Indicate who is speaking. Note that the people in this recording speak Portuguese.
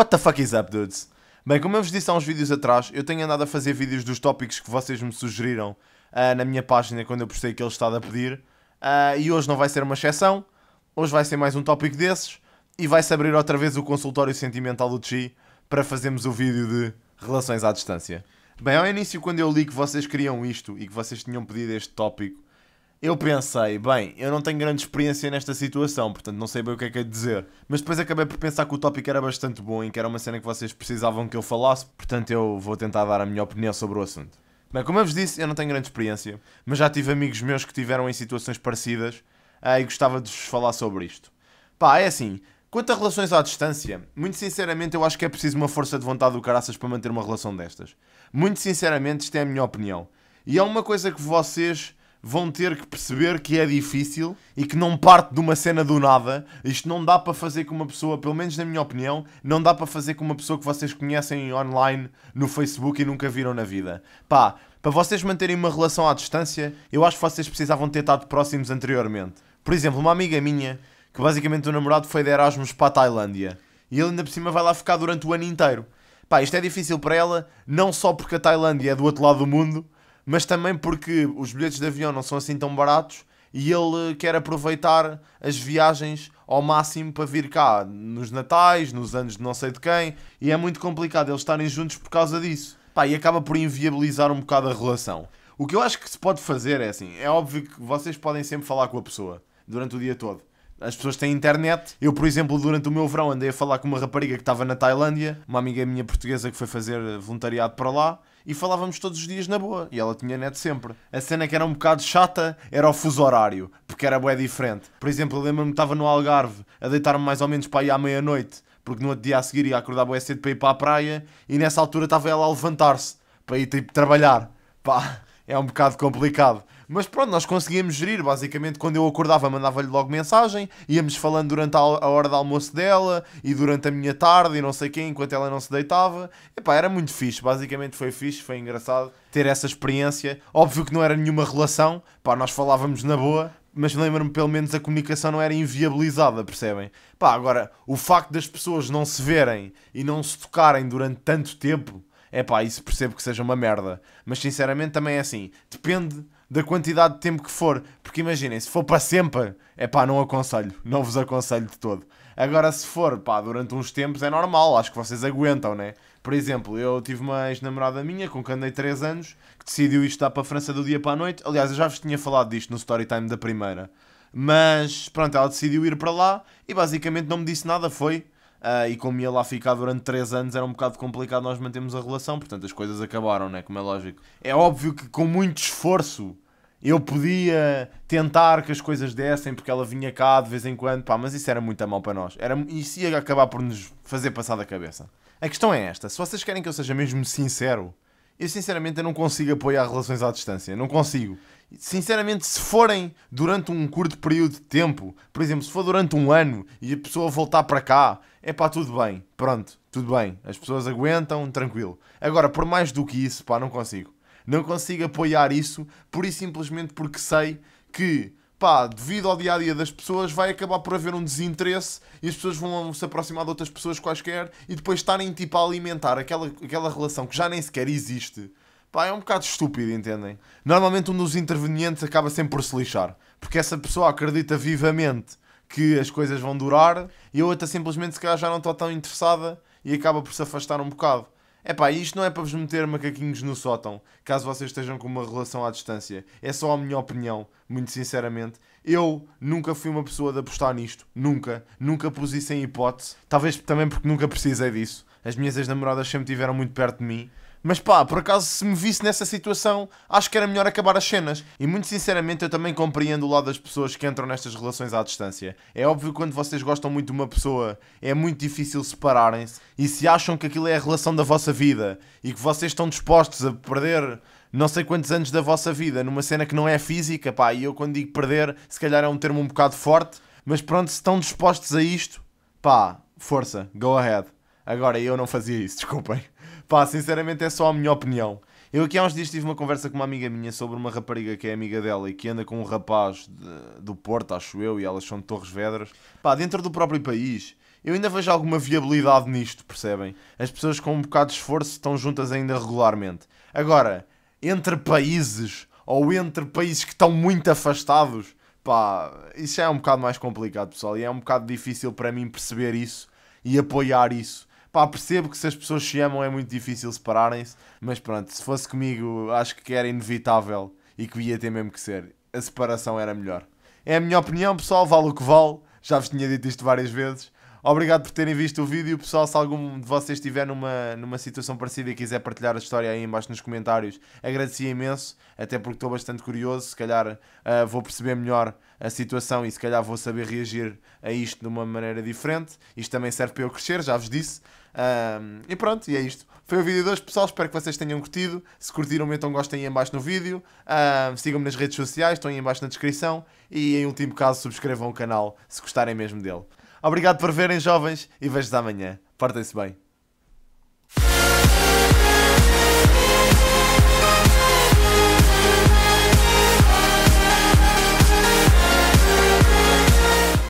Speaker 1: What the fuck is up, dudes? Bem, como eu vos disse há uns vídeos atrás, eu tenho andado a fazer vídeos dos tópicos que vocês me sugeriram uh, na minha página quando eu postei aquele estado a pedir. Uh, e hoje não vai ser uma exceção. Hoje vai ser mais um tópico desses. E vai-se abrir outra vez o consultório sentimental do Chi para fazermos o vídeo de relações à distância. Bem, ao início, quando eu li que vocês queriam isto e que vocês tinham pedido este tópico, eu pensei, bem, eu não tenho grande experiência nesta situação, portanto não sei bem o que é que é dizer. Mas depois acabei por pensar que o tópico era bastante bom e que era uma cena que vocês precisavam que eu falasse, portanto eu vou tentar dar a minha opinião sobre o assunto. Bem, como eu vos disse, eu não tenho grande experiência, mas já tive amigos meus que tiveram em situações parecidas eh, e gostava de vos falar sobre isto. Pá, é assim, Quanto a relações à distância, muito sinceramente eu acho que é preciso uma força de vontade do caraças para manter uma relação destas. Muito sinceramente, isto é a minha opinião. E é uma coisa que vocês vão ter que perceber que é difícil e que não parte de uma cena do nada. Isto não dá para fazer com uma pessoa, pelo menos na minha opinião, não dá para fazer com uma pessoa que vocês conhecem online no Facebook e nunca viram na vida. Pá, para vocês manterem uma relação à distância, eu acho que vocês precisavam ter estado próximos anteriormente. Por exemplo, uma amiga minha, que basicamente o namorado foi de Erasmus para a Tailândia. E ele ainda por cima vai lá ficar durante o ano inteiro. Pá, isto é difícil para ela, não só porque a Tailândia é do outro lado do mundo, mas também porque os bilhetes de avião não são assim tão baratos e ele eh, quer aproveitar as viagens ao máximo para vir cá nos natais, nos anos de não sei de quem, e é muito complicado eles estarem juntos por causa disso. Pá, e acaba por inviabilizar um bocado a relação. O que eu acho que se pode fazer é assim, é óbvio que vocês podem sempre falar com a pessoa durante o dia todo. As pessoas têm internet. Eu, por exemplo, durante o meu verão andei a falar com uma rapariga que estava na Tailândia, uma amiga minha portuguesa que foi fazer voluntariado para lá, e falávamos todos os dias na boa. E ela tinha net sempre. A cena que era um bocado chata era o fuso horário, porque era bué diferente. Por exemplo, eu lembro-me que estava no Algarve, a deitar-me mais ou menos para ir à meia-noite, porque no outro dia a seguir ia acordar bué cedo para ir para a praia, e nessa altura estava ela a levantar-se, para ir tipo, trabalhar. Pá, é um bocado complicado. Mas pronto, nós conseguíamos gerir, basicamente, quando eu acordava mandava-lhe logo mensagem, íamos falando durante a hora de almoço dela e durante a minha tarde e não sei quem, enquanto ela não se deitava. Epá, era muito fixe, basicamente foi fixe, foi engraçado ter essa experiência. Óbvio que não era nenhuma relação, pá, nós falávamos na boa, mas lembro-me pelo menos a comunicação não era inviabilizada, percebem? Pá, agora, o facto das pessoas não se verem e não se tocarem durante tanto tempo, é pá, isso percebo que seja uma merda. Mas sinceramente também é assim, depende da quantidade de tempo que for. Porque imaginem, se for para sempre, é pá, não aconselho. Não vos aconselho de todo. Agora, se for, pá, durante uns tempos é normal, acho que vocês aguentam, né? Por exemplo, eu tive uma ex-namorada minha com quem andei 3 anos que decidiu isto estar para a França do dia para a noite. Aliás, eu já vos tinha falado disto no story time da primeira. Mas pronto, ela decidiu ir para lá e basicamente não me disse nada. Foi Uh, e como ia lá ficar durante 3 anos era um bocado complicado nós mantermos a relação, portanto as coisas acabaram, né? como é lógico. É óbvio que com muito esforço eu podia tentar que as coisas dessem porque ela vinha cá de vez em quando, pá, mas isso era muito a mal para nós. Era, isso ia acabar por nos fazer passar da cabeça. A questão é esta: se vocês querem que eu seja mesmo sincero eu sinceramente eu não consigo apoiar relações à distância. Não consigo. Sinceramente, se forem durante um curto período de tempo, por exemplo, se for durante um ano e a pessoa voltar para cá, é pá, tudo bem. Pronto, tudo bem. As pessoas aguentam, tranquilo. Agora, por mais do que isso, pá, não consigo. Não consigo apoiar isso, por e simplesmente porque sei que pá, devido ao dia a dia das pessoas, vai acabar por haver um desinteresse e as pessoas vão se aproximar de outras pessoas quaisquer e depois estarem tipo a alimentar aquela, aquela relação que já nem sequer existe. Pá, é um bocado estúpido, entendem? Normalmente um dos intervenientes acaba sempre por se lixar, porque essa pessoa acredita vivamente que as coisas vão durar e a outra simplesmente se calhar já não está tão interessada e acaba por se afastar um bocado. É pá, isto não é para vos meter macaquinhos no sótão, caso vocês estejam com uma relação à distância. É só a minha opinião, muito sinceramente. Eu nunca fui uma pessoa de apostar nisto. Nunca. Nunca pus isso em hipótese. Talvez também porque nunca precisei disso. As minhas ex-namoradas sempre estiveram muito perto de mim. Mas pá, por acaso se me visse nessa situação, acho que era melhor acabar as cenas. E muito sinceramente eu também compreendo o lado das pessoas que entram nestas relações à distância. É óbvio que quando vocês gostam muito de uma pessoa, é muito difícil separarem-se. E se acham que aquilo é a relação da vossa vida e que vocês estão dispostos a perder não sei quantos anos da vossa vida numa cena que não é física, pá, e eu quando digo perder, se calhar é um termo um bocado forte, mas pronto, se estão dispostos a isto, pá, força, go ahead. Agora eu não fazia isso, desculpem. Pá, sinceramente é só a minha opinião. Eu aqui há uns dias tive uma conversa com uma amiga minha sobre uma rapariga que é amiga dela e que anda com um rapaz de, do Porto, acho eu, e elas são de Torres Vedras. Pá, dentro do próprio país, eu ainda vejo alguma viabilidade nisto, percebem? As pessoas com um bocado de esforço estão juntas ainda regularmente. Agora, entre países ou entre países que estão muito afastados, pá, isso já é um bocado mais complicado, pessoal, e é um bocado difícil para mim perceber isso e apoiar isso. Pá, percebo que se as pessoas se amam é muito difícil separarem-se, mas pronto, se fosse comigo, acho que era inevitável e que ia ter mesmo que ser. A separação era melhor. É a minha opinião, pessoal, vale o que vale. Já vos tinha dito isto várias vezes. Obrigado por terem visto o vídeo, pessoal. Se algum de vocês estiver numa, numa situação parecida e quiser partilhar a história aí embaixo nos comentários, agradecia imenso, até porque estou bastante curioso. Se calhar uh, vou perceber melhor a situação e se calhar vou saber reagir a isto de uma maneira diferente. Isto também serve para eu crescer, já vos disse. Um, e pronto, e é isto. Foi o vídeo de hoje, pessoal. Espero que vocês tenham curtido. Se curtiram, metam gostem aí em baixo no vídeo. Um, Sigam-me nas redes sociais, estão aí em baixo na descrição. E em último caso, subscrevam o canal se gostarem mesmo dele. Obrigado por verem, jovens, e vejo-vos amanhã. Portem-se bem.